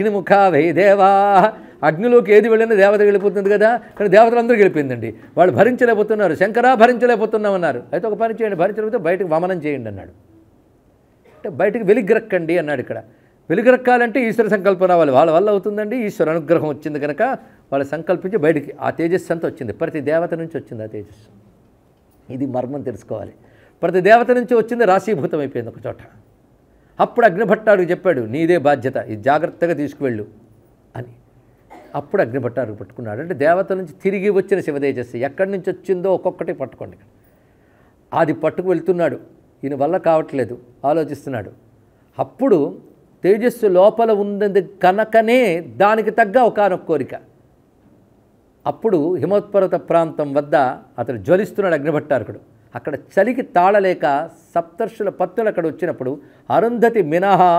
అగ్నిముఖావై దేవా అగ్నిలోకి ఏది వెళ్ళినా దేవత వెళ్ళిపోతుంది కదా కానీ దేవతలందరూ వెళ్ళిపోయిందండి వాళ్ళు భరించలేకపోతున్నారు శంకరా భరించలేకపోతున్నామన్నారు అయితే ఒక పని చేయండి భరించలేకపోతే బయటకు వమనం చేయండి అన్నాడు అంటే బయటకు వెలిగిరక్కండి అన్నాడు ఇక్కడ వెలుగురక్కాలంటే ఈశ్వర సంకల్పం రావాలి వాళ్ళ వల్ల అవుతుందండి ఈశ్వర అనుగ్రహం వచ్చింది కనుక వాళ్ళు సంకల్పించి బయటికి ఆ తేజస్సు అంతా వచ్చింది ప్రతి దేవత నుంచి వచ్చింది ఆ తేజస్సు ఇది మర్మం తెలుసుకోవాలి ప్రతి దేవత నుంచి వచ్చింది రాశీభూతం అయిపోయింది ఒక చోట అప్పుడు అగ్నిభట్టాడు చెప్పాడు నీదే బాధ్యత ఇది జాగ్రత్తగా తీసుకువెళ్ళు అని అప్పుడు అగ్నిభట్టారు పట్టుకున్నాడు అంటే దేవత నుంచి తిరిగి వచ్చిన శివదేజస్సు ఎక్కడి నుంచి వచ్చిందో ఒక్కొక్కటి పట్టుకోండి అది పట్టుకు వెళ్తున్నాడు ఈయన వల్ల కావట్లేదు ఆలోచిస్తున్నాడు అప్పుడు తేజస్సు లోపల ఉన్నది కనుకనే దానికి తగ్గ ఒకనొక కోరిక అప్పుడు హిమోత్పర్వత ప్రాంతం వద్ద అతడు జ్వలిస్తున్నాడు అగ్నిభట్టారకుడు అక్కడ చలికి తాళలేక సప్తర్షుల పత్నులు అక్కడ వచ్చినప్పుడు అరుంధతి మినహా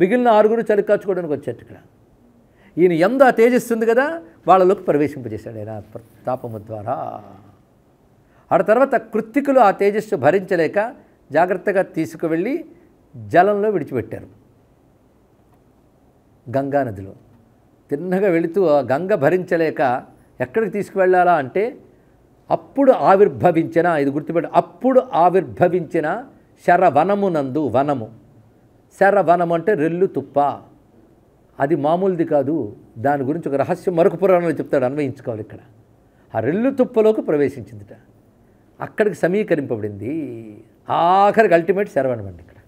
మిగిలిన ఆరుగురు చలి కాచుకోవడానికి వచ్చాడు ఇక్కడ ఈయన ఎంత తేజిస్తుంది కదా వాళ్ళలోకి ప్రవేశింపజేశాడు ఆయన తాపము ద్వారా ఆ తర్వాత కృత్తికులు ఆ తేజస్సు భరించలేక జాగ్రత్తగా తీసుకువెళ్ళి జలంలో విడిచిపెట్టారు గంగానదిలో తిన్నగా వెళుతూ ఆ గంగ భరించలేక ఎక్కడికి తీసుకువెళ్ళాలా అంటే అప్పుడు ఆవిర్భవించిన ఇది గుర్తుపెట్టు అప్పుడు ఆవిర్భవించిన శరవనమునందు వనము శరవనము అంటే రెల్లు తుప్ప అది మామూలుది కాదు దాని గురించి ఒక రహస్యం మరొక పురాణంలో చెప్తాడు అన్వయించుకోవాలి ఇక్కడ ఆ రెల్లు తుప్పలోకి ప్రవేశించిందిట అక్కడికి సమీకరింపబడింది ఆఖరికి అల్టిమేట్ శరవణం అండి ఇక్కడ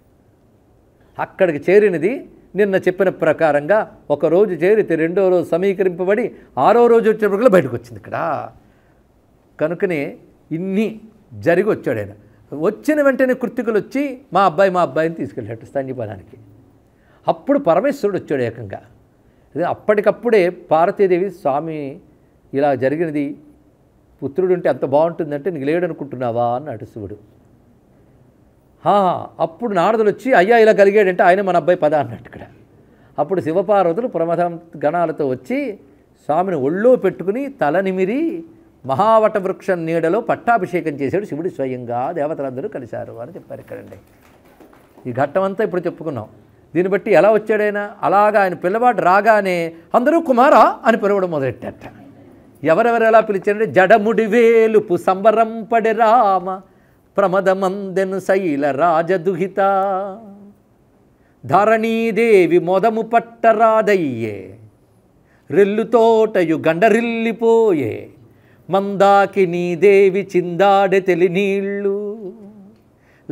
అక్కడికి చేరినది నిన్న చెప్పిన ప్రకారంగా ఒకరోజు చేరితే రెండో రోజు సమీకరింపబడి ఆరో రోజు కూడా బయటకు వచ్చింది ఇక్కడ కనుకనే ఇన్ని జరిగి వచ్చాడు ఆయన వచ్చిన వెంటనే కృతికలు వచ్చి మా అబ్బాయి మా అబ్బాయిని తీసుకెళ్ళాడు సన్నిపానానికి అప్పుడు పరమేశ్వరుడు వచ్చాడు ఏకంగా అప్పటికప్పుడే పార్వతీదేవి స్వామి ఇలా జరిగినది పుత్రుడు ఉంటే అంత బాగుంటుందంటే నీకు లేడు అనుకుంటున్నావా అన్నాడు శివుడు అప్పుడు నారదులు వచ్చి అయ్యా ఇలా కలిగాడంటే ఆయన మన అబ్బాయి పద అన్నట్టు ఇక్కడ అప్పుడు శివపార్వతులు ప్రమథం గణాలతో వచ్చి స్వామిని ఒళ్ళో పెట్టుకుని తల నిమిరి మహావట వృక్షం నీడలో పట్టాభిషేకం చేశాడు శివుడు స్వయంగా దేవతలందరూ కలిశారు అని చెప్పారు ఇక్కడండి ఈ ఘట్టం అంతా ఇప్పుడు చెప్పుకున్నాం దీన్ని బట్టి ఎలా వచ్చాడైనా అలాగా ఆయన పిల్లవాడు రాగానే అందరూ కుమారా అని పిలవడం మొదలెట్ట ఎవరెవరు ఎలా పిలిచారంటే జడముడి వేలుపు సంబరంపడి రామ ప్రమదమందెను శైల రాజదుహిత ధరణీదేవి మొదము పట్టరాదయ్యే రెల్లుతోటయు గండరిల్లిపోయే మందాకి నీ దేవి చిందాడె తెలినీళ్ళు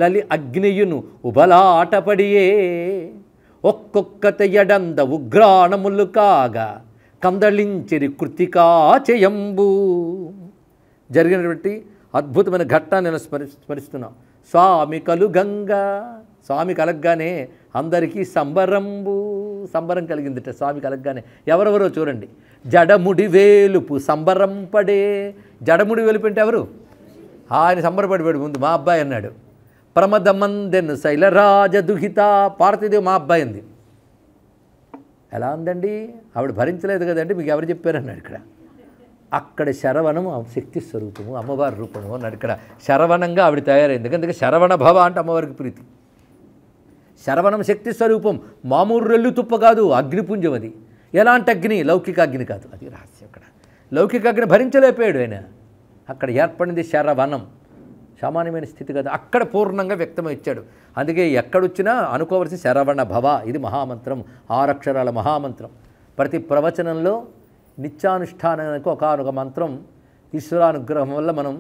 లలి అగ్నియును ఉబలాటపడియే ఒక్కొక్క ఎడంద ఉగ్రాణములు కాగా కందళించిరి కృతికా చేయంబు జరిగినటువంటి అద్భుతమైన ఘట్టాన్ని నేను స్మరి స్మరిస్తున్నాం స్వామి కలుగంగ స్వామి కలగ్గానే అందరికీ సంబరంబు సంబరం కలిగిందిట స్వామి కలగ్గానే ఎవరెవరో చూడండి జడముడి వేలుపు సంబరంపడే జడముడి వేలుపు అంటే ఎవరు ఆయన సంబరపడిపోయాడు ముందు మా అబ్బాయి అన్నాడు ప్రమదమందెన్ను శైలరాజ దుహిత పార్వతీదేవి మా అబ్బాయి అంది ఎలా ఉందండి ఆవిడ భరించలేదు కదండి మీకు ఎవరు చెప్పారన్నాడు ఇక్కడ అక్కడ శరవణము శక్తి స్వరూపము అమ్మవారి రూపము అన్నాడు ఇక్కడ శరవణంగా ఆవిడ తయారైంది అందుకే శరవణ భవ అంటే అమ్మవారికి ప్రీతి శరవణం శక్తి స్వరూపం మామూలు రెల్లు తుప్ప కాదు అగ్నిపుంజం అది ఎలాంటి అగ్ని లౌకిక అగ్ని కాదు అది రహస్యం ఇక్కడ లౌకిక అగ్ని భరించలేకపోయాడు ఆయన అక్కడ ఏర్పడింది శరవనం సామాన్యమైన స్థితి కదా అక్కడ పూర్ణంగా ఇచ్చాడు అందుకే ఎక్కడొచ్చినా అనుకోవలసి శరవణ భవ ఇది మహామంత్రం ఆరక్షరాల మహామంత్రం ప్రతి ప్రవచనంలో నిత్యానుష్ఠానానికి ఒకనొక మంత్రం ఈశ్వరానుగ్రహం వల్ల మనం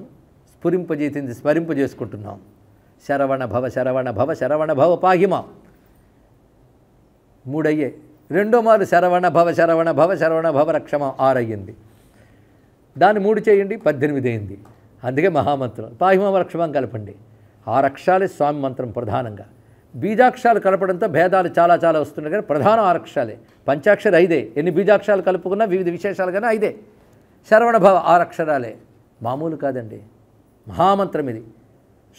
స్ఫురింపజేసింది స్మరింపజేసుకుంటున్నాం శరవణ భవ శరవణ భవ శరవణ భవ పాహిమ మూడయ్యే రెండో మారు శరవణ భవ శరవణ భవ శరవణ భవ రక్షమ ఆరయ్యింది దాన్ని మూడు చేయండి పద్దెనిమిది అయింది అందుకే మహామంత్రం పాహిమ రక్షమం కలపండి ఆ రక్షాలే స్వామి మంత్రం ప్రధానంగా బీజాక్షరాలు కలపడంతో భేదాలు చాలా చాలా వస్తున్నాయి కానీ ప్రధాన ఆరక్షాలే పంచాక్షర ఐదే ఎన్ని బీజాక్షరాలు కలుపుకున్నా వివిధ విశేషాలు కానీ ఐదే శరవణభావ ఆరక్షరాలే మామూలు కాదండి మహామంత్రం ఇది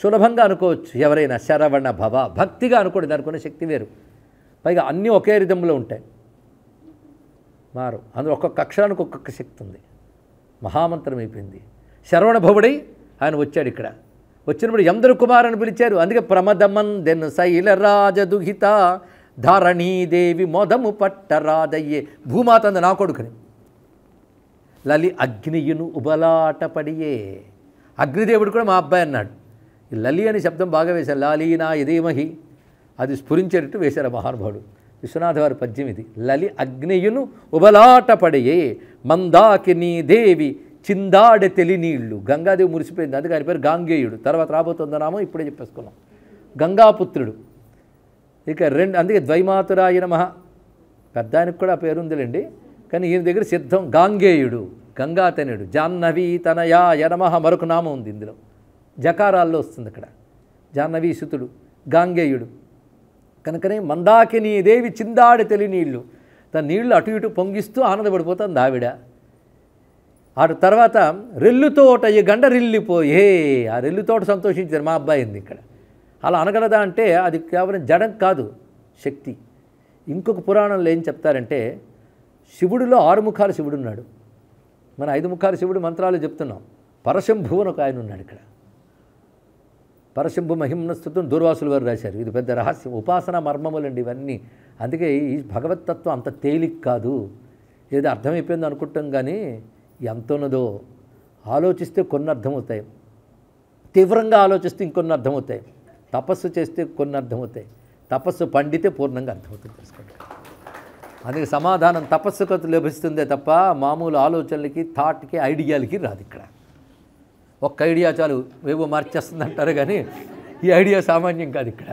సులభంగా అనుకోవచ్చు ఎవరైనా శరవణ భవ భక్తిగా అనుకోండి దానికున్న శక్తి వేరు పైగా అన్నీ ఒకే రిధంలో ఉంటాయి మారు అందులో ఒక్కొక్క అక్షరానికి ఒక్కొక్క శక్తి ఉంది మహామంత్రం అయిపోయింది శరవణభవుడై ఆయన వచ్చాడు ఇక్కడ వచ్చినప్పుడు యందరు కుమార్ అని పిలిచారు అందుకే ప్రమదమన్ దెన్ శైల రాజదుహిత ధరణీదేవి మొదము పట్ట రాజయ్యే భూమాత అంది నా కొడుకుని లలి అగ్నియును ఉబలాటపడియే అగ్నిదేవుడు కూడా మా అబ్బాయి అన్నాడు లలి అనే శబ్దం బాగా వేశారు లాలీనా ఇదేమహి అది స్ఫురించేటట్టు వేశారు మహానుభావుడు విశ్వనాథవారి పద్యం ఇది లలి అగ్నియును ఉబలాటపడయే నీ దేవి చిందాడ నీళ్లు గంగాదేవి మురిసిపోయింది అందుకే ఆయన పేరు గాంగేయుడు తర్వాత రాబోతుంది నామో ఇప్పుడే చెప్పేసుకున్నాం గంగాపుత్రుడు ఇక రెండు అందుకే ద్వైమాతురాయ నమ పెద్ద ఆయనకు కూడా పేరుందిలేండి కానీ ఈయన దగ్గర సిద్ధం గాంగేయుడు గంగాతనుడు జాహ్నవి తనయా యనమహ మరొక నామం ఉంది ఇందులో జకారాల్లో వస్తుంది అక్కడ జాహ్నవీసుతుడు గాంగేయుడు కనుకనే మందాకిని దేవి చిందాడి తెలి నీళ్లు తన నీళ్లు అటు ఇటు పొంగిస్తూ ఆనందపడిపోతాను దావిడ ఆడు తర్వాత రెల్లుతోట ఈ గండ రెల్లిపోయే ఆ రెల్లుతోట సంతోషించారు మా అబ్బాయి ఉంది ఇక్కడ అలా అనగలదా అంటే అది కేవలం జడం కాదు శక్తి ఇంకొక పురాణంలో ఏం చెప్తారంటే శివుడిలో ఆరు ముఖాలు ఉన్నాడు మన ఐదు ముఖాలు శివుడు మంత్రాలు చెప్తున్నాం పరశంభువన్ ఒక ఆయన ఉన్నాడు ఇక్కడ పరశంభు మహిమ్నస్తుతం దూర్వాసులు వారు రాశారు ఇది పెద్ద రహస్యం ఉపాసన మర్మములండి ఇవన్నీ అందుకే ఈ భగవతత్వం అంత తేలిక కాదు ఏదో అర్థమైపోయింది అనుకుంటాం కానీ ఎంత ఉన్నదో ఆలోచిస్తే కొన్ని అర్థమవుతాయి తీవ్రంగా ఆలోచిస్తే ఇంకొన్ని అర్థమవుతాయి తపస్సు చేస్తే కొన్ని అర్థమవుతాయి తపస్సు పండితే పూర్ణంగా అర్థమవుతుంది తెలుసుకోండి అందుకే సమాధానం తపస్సుకత లభిస్తుందే తప్ప మామూలు ఆలోచనలకి థాట్కి ఐడియాలకి రాదు ఇక్కడ ఒక్క ఐడియా చాలు ఏవో మార్చేస్తుంది అంటారు కానీ ఈ ఐడియా సామాన్యం కాదు ఇక్కడ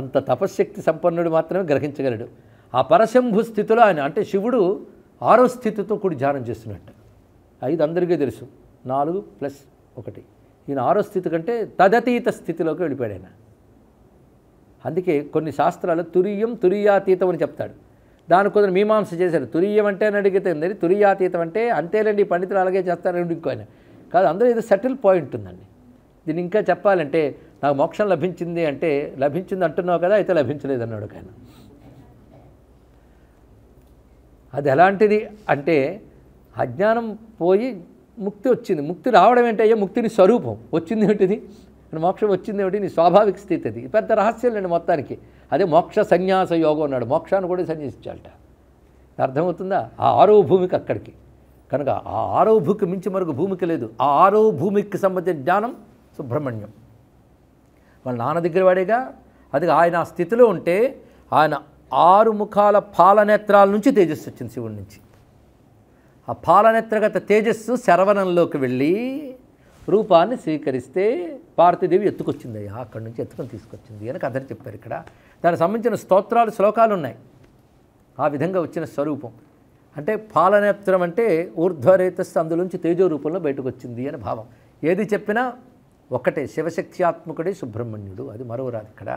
అంత తపశ్శక్తి సంపన్నుడు మాత్రమే గ్రహించగలడు ఆ పరశంభు స్థితిలో ఆయన అంటే శివుడు ఆరో స్థితితో కూడి ధ్యానం చేస్తున్నట్టు ఐదు అందరికీ తెలుసు నాలుగు ప్లస్ ఒకటి ఈయన ఆరో స్థితి కంటే తదతీత స్థితిలోకి వెళ్ళిపోయాడు ఆయన అందుకే కొన్ని శాస్త్రాలు తురియం తురియాతీతం అని చెప్తాడు దాని కొందరు మీమాంస చేశారు తురియం అంటే అని అడిగితే తురియాతీతం అంటే అంతేలేండి పండితులు అలాగే చేస్తారని ఇంకో ఆయన కాదు అందరూ ఇది సెటిల్ పాయింట్ ఉందండి దీన్ని ఇంకా చెప్పాలంటే నాకు మోక్షం లభించింది అంటే లభించింది అంటున్నావు కదా అయితే లభించలేదు అన్నాడు ఆయన అది ఎలాంటిది అంటే అజ్ఞానం పోయి ముక్తి వచ్చింది ముక్తి రావడం అయ్యో ముక్తిని స్వరూపం వచ్చింది ఏమిటిది మోక్షం వచ్చింది ఏమిటి నీ స్వాభావిక స్థితి అది పెద్ద రహస్యం లేండి మొత్తానికి అదే మోక్ష సన్యాస యోగం అన్నాడు మోక్షాన్ని కూడా సన్యాసించాలట అర్థమవుతుందా ఆ ఆరో భూమికి అక్కడికి కనుక ఆ ఆరో భూకి మించి మరొక భూమికి లేదు ఆ ఆరో భూమికి సంబంధించిన జ్ఞానం సుబ్రహ్మణ్యం వాళ్ళ నాన్న దగ్గర వాడేగా అది ఆయన ఆ స్థితిలో ఉంటే ఆయన ఆరు ముఖాల పాలనేత్రాల నుంచి తేజస్సు వచ్చింది శివుడి నుంచి ఆ పాలనేత్రగత తేజస్సు శరవణంలోకి వెళ్ళి రూపాన్ని స్వీకరిస్తే పార్థిదేవి ఎత్తుకొచ్చింది అయ్యా అక్కడి నుంచి ఎత్తుకొని తీసుకొచ్చింది అని కథని చెప్పారు ఇక్కడ దానికి సంబంధించిన స్తోత్రాలు శ్లోకాలు ఉన్నాయి ఆ విధంగా వచ్చిన స్వరూపం అంటే పాలనేత్రం అంటే ఊర్ధ్వరేతస్ అందులోంచి తేజో రూపంలో బయటకు వచ్చింది అని భావం ఏది చెప్పినా ఒకటే శివశక్త్యాత్మకుడే సుబ్రహ్మణ్యుడు అది మరో రాదు ఇక్కడ